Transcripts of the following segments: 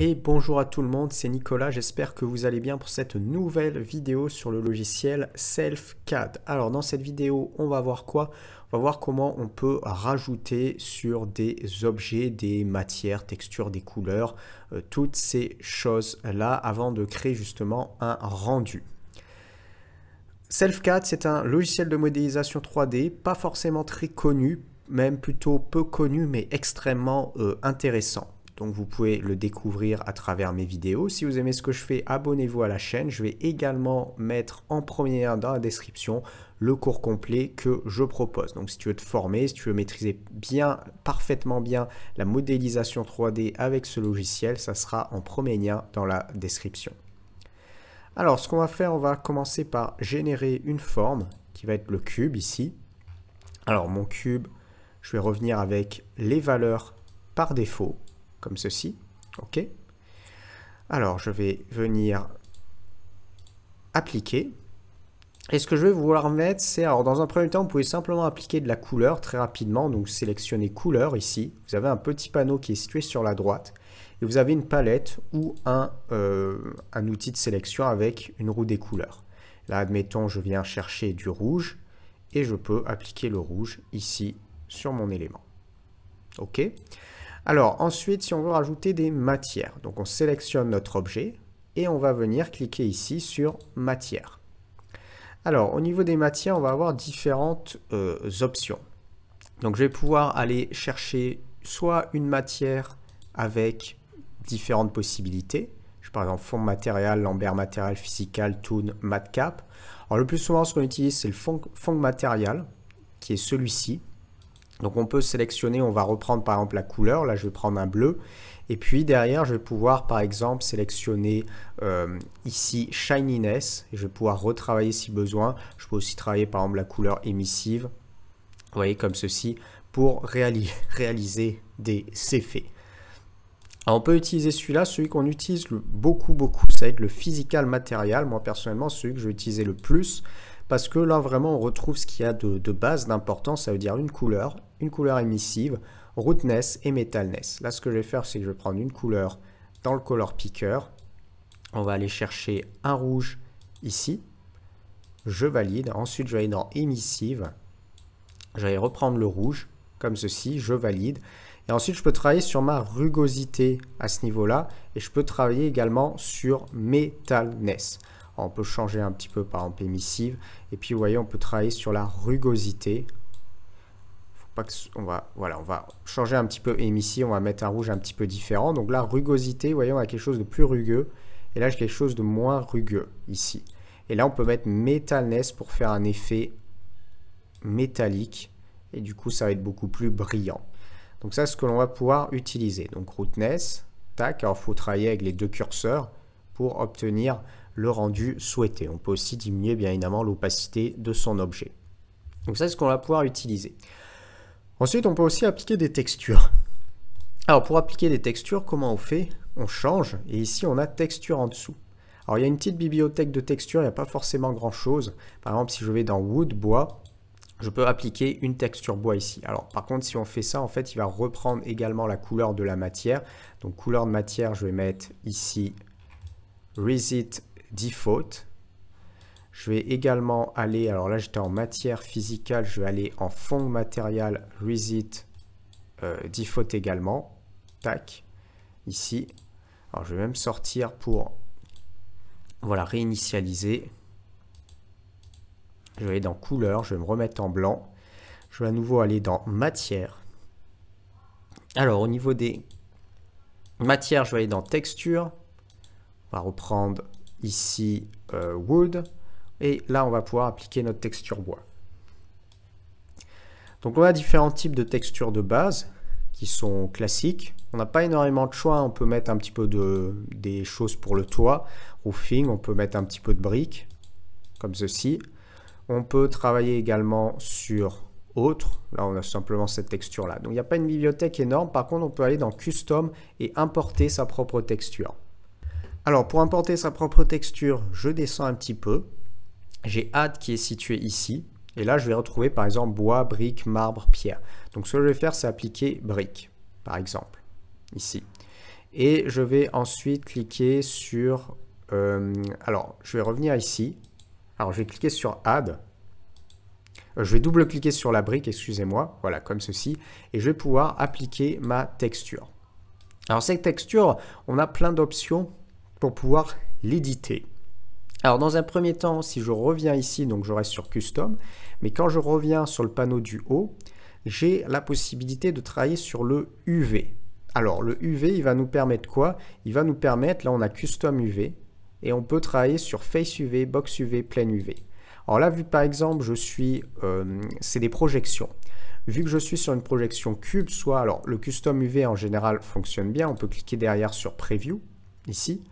Et bonjour à tout le monde, c'est Nicolas, j'espère que vous allez bien pour cette nouvelle vidéo sur le logiciel SelfCAD. Alors dans cette vidéo, on va voir quoi On va voir comment on peut rajouter sur des objets, des matières, textures, des couleurs, euh, toutes ces choses-là avant de créer justement un rendu. SelfCAD, c'est un logiciel de modélisation 3D, pas forcément très connu, même plutôt peu connu, mais extrêmement euh, intéressant. Donc vous pouvez le découvrir à travers mes vidéos. Si vous aimez ce que je fais, abonnez-vous à la chaîne. Je vais également mettre en lien dans la description le cours complet que je propose. Donc si tu veux te former, si tu veux maîtriser bien, parfaitement bien la modélisation 3D avec ce logiciel, ça sera en premier lien dans la description. Alors ce qu'on va faire, on va commencer par générer une forme qui va être le cube ici. Alors mon cube, je vais revenir avec les valeurs par défaut comme ceci. OK. Alors, je vais venir appliquer. Et ce que je vais vouloir mettre, c'est, alors dans un premier temps, vous pouvez simplement appliquer de la couleur très rapidement. Donc, sélectionnez couleur ici. Vous avez un petit panneau qui est situé sur la droite. Et vous avez une palette ou un, euh, un outil de sélection avec une roue des couleurs. Là, admettons, je viens chercher du rouge et je peux appliquer le rouge ici sur mon élément. OK alors ensuite, si on veut rajouter des matières, donc on sélectionne notre objet et on va venir cliquer ici sur matière. Alors au niveau des matières, on va avoir différentes euh, options. Donc je vais pouvoir aller chercher soit une matière avec différentes possibilités, par exemple fond matériel, Lambert matériel, physical, Toon, Matcap. Alors le plus souvent ce qu'on utilise c'est le fond, fond matériel qui est celui-ci. Donc on peut sélectionner, on va reprendre par exemple la couleur, là je vais prendre un bleu, et puis derrière je vais pouvoir par exemple sélectionner euh, ici Shininess, je vais pouvoir retravailler si besoin, je peux aussi travailler par exemple la couleur émissive, vous voyez comme ceci, pour réaliser des effets. Alors on peut utiliser celui-là, celui qu'on utilise beaucoup beaucoup, ça va être le physical matériel, moi personnellement celui que je vais utiliser le plus, parce que là vraiment on retrouve ce qu'il y a de, de base d'importance, ça veut dire une couleur, une couleur émissive, rootness et metalness. Là, ce que je vais faire, c'est que je vais prendre une couleur dans le color picker. On va aller chercher un rouge ici. Je valide. Ensuite, je vais aller dans émissive. Je vais reprendre le rouge comme ceci. Je valide. Et ensuite, je peux travailler sur ma rugosité à ce niveau-là. Et je peux travailler également sur metalness. on peut changer un petit peu, par exemple, émissive. Et puis, vous voyez, on peut travailler sur la rugosité on va, voilà, on va changer un petit peu et ici on va mettre un rouge un petit peu différent. Donc là, rugosité, voyons, on a quelque chose de plus rugueux. Et là, j'ai quelque chose de moins rugueux ici. Et là, on peut mettre metalness pour faire un effet métallique. Et du coup, ça va être beaucoup plus brillant. Donc ça, c'est ce que l'on va pouvoir utiliser. Donc rootness, tac. Alors, il faut travailler avec les deux curseurs pour obtenir le rendu souhaité. On peut aussi diminuer, bien évidemment, l'opacité de son objet. Donc ça, c'est ce qu'on va pouvoir utiliser. Ensuite, on peut aussi appliquer des textures. Alors pour appliquer des textures, comment on fait On change et ici on a texture en dessous. Alors il y a une petite bibliothèque de textures, il n'y a pas forcément grand chose. Par exemple, si je vais dans wood, bois, je peux appliquer une texture bois ici. Alors par contre, si on fait ça, en fait, il va reprendre également la couleur de la matière. Donc couleur de matière, je vais mettre ici reset default. Je vais également aller, alors là j'étais en matière physique, je vais aller en fond matériel, reset, euh, default également. Tac, ici. Alors je vais même sortir pour, voilà, réinitialiser. Je vais aller dans couleur, je vais me remettre en blanc. Je vais à nouveau aller dans matière. Alors au niveau des matières, je vais aller dans texture. On va reprendre ici euh, wood. Et là, on va pouvoir appliquer notre texture bois. Donc on a différents types de textures de base qui sont classiques. On n'a pas énormément de choix, on peut mettre un petit peu de, des choses pour le toit. Roofing, on peut mettre un petit peu de briques, comme ceci. On peut travailler également sur autre. Là, on a simplement cette texture-là. Donc, il n'y a pas une bibliothèque énorme. Par contre, on peut aller dans Custom et importer sa propre texture. Alors, pour importer sa propre texture, je descends un petit peu. J'ai Add » qui est situé ici. Et là, je vais retrouver par exemple bois, brique, marbre, pierre. Donc ce que je vais faire, c'est appliquer brique, par exemple, ici. Et je vais ensuite cliquer sur... Euh, alors, je vais revenir ici. Alors, je vais cliquer sur Add. Euh, je vais double-cliquer sur la brique, excusez-moi. Voilà, comme ceci. Et je vais pouvoir appliquer ma texture. Alors, cette texture, on a plein d'options pour pouvoir l'éditer. Alors dans un premier temps, si je reviens ici, donc je reste sur Custom, mais quand je reviens sur le panneau du haut, j'ai la possibilité de travailler sur le UV. Alors le UV, il va nous permettre quoi Il va nous permettre, là on a Custom UV, et on peut travailler sur Face UV, Box UV, Pleine UV. Alors là, vu par exemple, je suis, euh, c'est des projections. Vu que je suis sur une projection cube, soit alors le custom UV en général fonctionne bien, on peut cliquer derrière sur Preview, ici,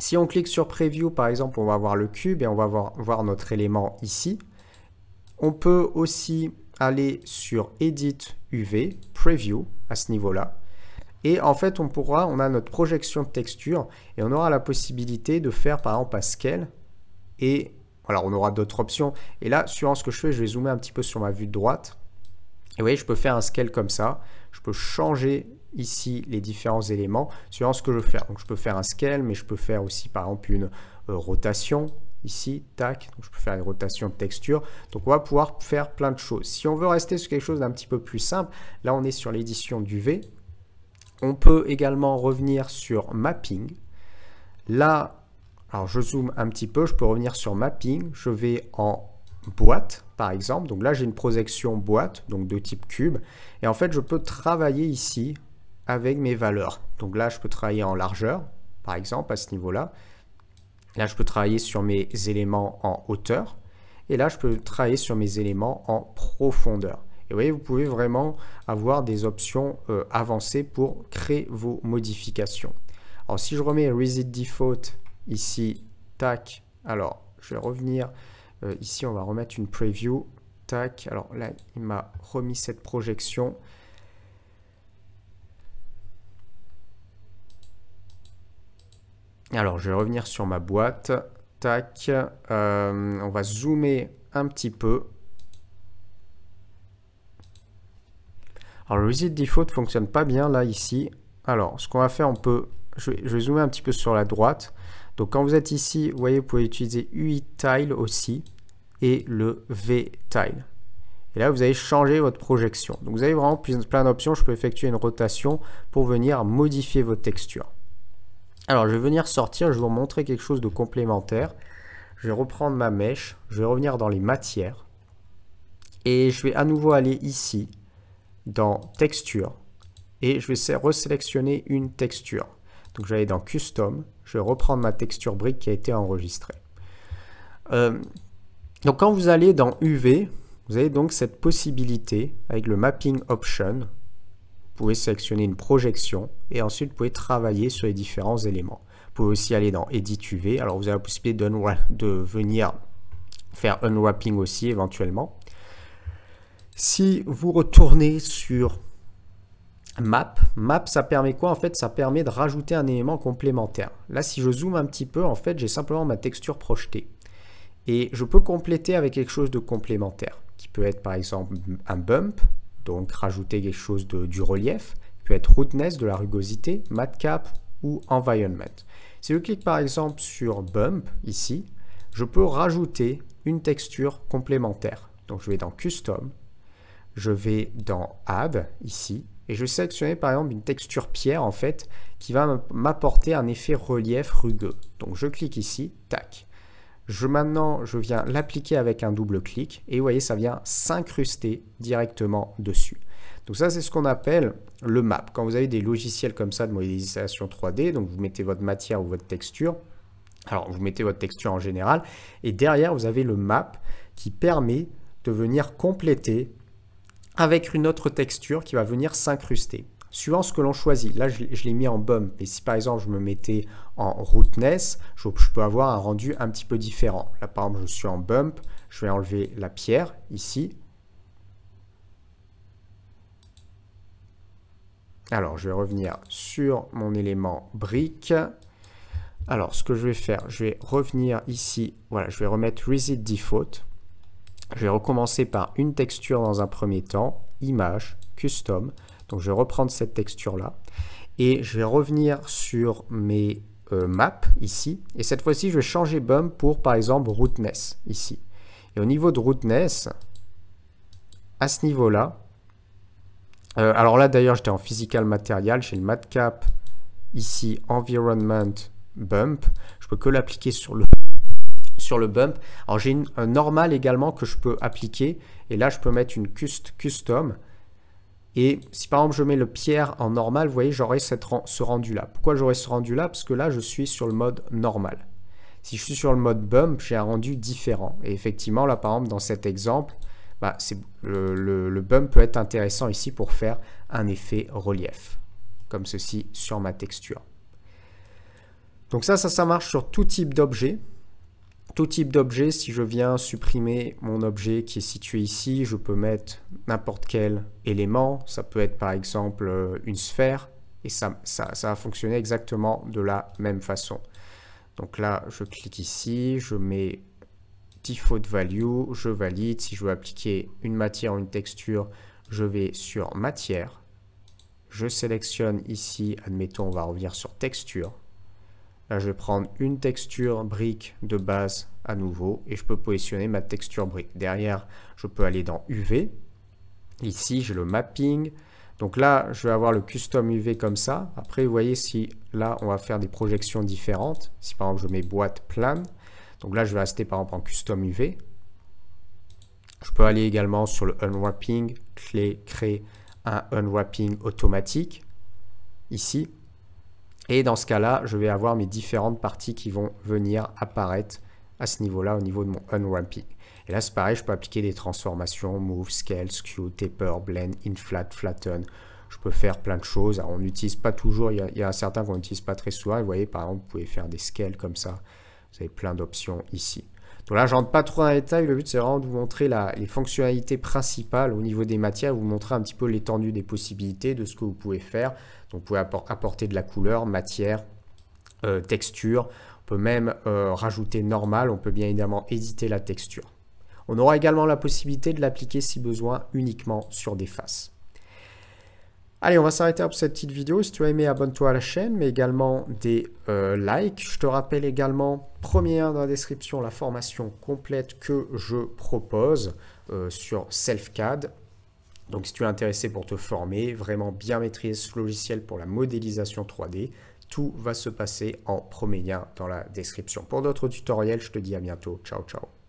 si on clique sur Preview, par exemple, on va voir le cube et on va voir, notre élément ici. On peut aussi aller sur Edit UV, Preview, à ce niveau-là. Et en fait, on pourra, on a notre projection de texture et on aura la possibilité de faire par exemple un scale. Et voilà, on aura d'autres options. Et là, suivant ce que je fais, je vais zoomer un petit peu sur ma vue de droite. Et vous voyez, je peux faire un scale comme ça. Je peux changer ici les différents éléments suivant ce que je veux faire. Donc je peux faire un scale, mais je peux faire aussi par exemple une euh, rotation ici, tac, donc je peux faire une rotation de texture. Donc on va pouvoir faire plein de choses. Si on veut rester sur quelque chose d'un petit peu plus simple, là on est sur l'édition du V. On peut également revenir sur mapping. Là, alors je zoome un petit peu, je peux revenir sur mapping, je vais en boîte par exemple. Donc là j'ai une projection boîte, donc de type cube. Et en fait je peux travailler ici avec mes valeurs. Donc là, je peux travailler en largeur, par exemple, à ce niveau-là. Là, je peux travailler sur mes éléments en hauteur. Et là, je peux travailler sur mes éléments en profondeur. Et vous voyez, vous pouvez vraiment avoir des options euh, avancées pour créer vos modifications. Alors, si je remets Reset Default ici, tac, alors, je vais revenir euh, ici, on va remettre une preview, tac. Alors là, il m'a remis cette projection. Alors, je vais revenir sur ma boîte. Tac. Euh, on va zoomer un petit peu. Alors, le visit default ne fonctionne pas bien là, ici. Alors, ce qu'on va faire, on peut... Je vais, zoomer un petit peu sur la droite. Donc, quand vous êtes ici, vous voyez, vous pouvez utiliser UI Tile aussi et le V Tile. Et là, vous allez changer votre projection. Donc, vous avez vraiment plein d'options. Je peux effectuer une rotation pour venir modifier votre texture. Alors, je vais venir sortir, je vais vous montrer quelque chose de complémentaire. Je vais reprendre ma mèche, je vais revenir dans les matières. Et je vais à nouveau aller ici, dans texture. Et je vais resélectionner une texture. Donc, je vais aller dans custom. Je vais reprendre ma texture brique qui a été enregistrée. Euh, donc, quand vous allez dans UV, vous avez donc cette possibilité avec le mapping option pouvez sélectionner une projection et ensuite vous pouvez travailler sur les différents éléments. Vous pouvez aussi aller dans Edit UV. Alors vous avez la possibilité de, de venir faire unwrapping aussi éventuellement. Si vous retournez sur Map, Map ça permet quoi En fait ça permet de rajouter un élément complémentaire. Là si je zoome un petit peu, en fait j'ai simplement ma texture projetée. Et je peux compléter avec quelque chose de complémentaire qui peut être par exemple un bump donc rajouter quelque chose de, du relief, peut être roughness, de la rugosité, matcap ou environment. Si je clique par exemple sur bump ici, je peux rajouter une texture complémentaire. Donc je vais dans custom, je vais dans add ici et je sélectionne sélectionner par exemple une texture pierre en fait qui va m'apporter un effet relief rugueux. Donc je clique ici, tac. Je, maintenant, je viens l'appliquer avec un double clic et vous voyez, ça vient s'incruster directement dessus. Donc ça, c'est ce qu'on appelle le map. Quand vous avez des logiciels comme ça de modélisation 3D, donc vous mettez votre matière ou votre texture, alors vous mettez votre texture en général, et derrière, vous avez le map qui permet de venir compléter avec une autre texture qui va venir s'incruster suivant ce que l'on choisit. Là, je, l'ai mis en bump, mais si par exemple je me mettais en rootness, je, je, peux avoir un rendu un petit peu différent. Là, par exemple, je suis en bump, je vais enlever la pierre ici. Alors, je vais revenir sur mon élément brique. Alors, ce que je vais faire, je vais revenir ici. Voilà, je vais remettre Reset Default. Je vais recommencer par une texture dans un premier temps, image, custom. Donc je vais reprendre cette texture-là et je vais revenir sur mes euh, maps ici. Et cette fois-ci, je vais changer bump pour par exemple rootness ici. Et au niveau de rootness, à ce niveau-là, euh, alors là d'ailleurs j'étais en physical material, j'ai le matcap ici environment bump, je peux que l'appliquer sur le sur le bump. Alors j'ai un normal également que je peux appliquer et là je peux mettre une custom et si par exemple je mets le pierre en normal, vous voyez, j'aurai ce rendu-là. Pourquoi j'aurai ce rendu-là Parce que là, je suis sur le mode normal. Si je suis sur le mode bump, j'ai un rendu différent. Et effectivement, là, par exemple, dans cet exemple, bah, le, le bump peut être intéressant ici pour faire un effet relief, comme ceci sur ma texture. Donc ça, ça, ça marche sur tout type d'objet tout type d'objet, si je viens supprimer mon objet qui est situé ici, je peux mettre n'importe quel élément. Ça peut être par exemple euh, une sphère et ça, ça, ça, va fonctionner exactement de la même façon. Donc là, je clique ici, je mets default value, je valide. Si je veux appliquer une matière ou une texture, je vais sur matière. Je sélectionne ici, admettons, on va revenir sur texture. Là, je vais prendre une texture brique de base à nouveau et je peux positionner ma texture brique. Derrière, je peux aller dans UV. Ici, j'ai le mapping. Donc là, je vais avoir le custom UV comme ça. Après, vous voyez si là, on va faire des projections différentes. Si par exemple, je mets boîte plane. Donc là, je vais rester par exemple en custom UV. Je peux aller également sur le unwrapping, clé, créer un unwrapping automatique. Ici, et dans ce cas-là, je vais avoir mes différentes parties qui vont venir apparaître à ce niveau-là, au niveau de mon unwrapping. Et là, c'est pareil, je peux appliquer des transformations, move, scale, skew, taper, blend, inflate, flatten. Je peux faire plein de choses. on n'utilise pas toujours, il y, a, a certains qu'on n'utilise pas très souvent. vous voyez, par exemple, vous pouvez faire des scales comme ça. Vous avez plein d'options ici. Donc là, je rentre pas trop dans les détails. Le but, c'est vraiment de vous montrer les fonctionnalités principales au niveau des matières, vous montrer un petit peu l'étendue des possibilités de ce que vous pouvez faire. Donc, vous pouvez apporter de la couleur, matière, euh, texture. On peut même euh, rajouter normal. On peut bien évidemment éditer la texture. On aura également la possibilité de l'appliquer si besoin uniquement sur des faces. Allez, on va s'arrêter pour cette petite vidéo. Si tu as aimé, abonne-toi à la chaîne, mais également des euh, likes. Je te rappelle également, premier dans la description, la formation complète que je propose euh, sur Selfcad. Donc si tu es intéressé pour te former, vraiment bien maîtriser ce logiciel pour la modélisation 3D, tout va se passer en premier lien dans la description. Pour d'autres tutoriels, je te dis à bientôt. Ciao, ciao.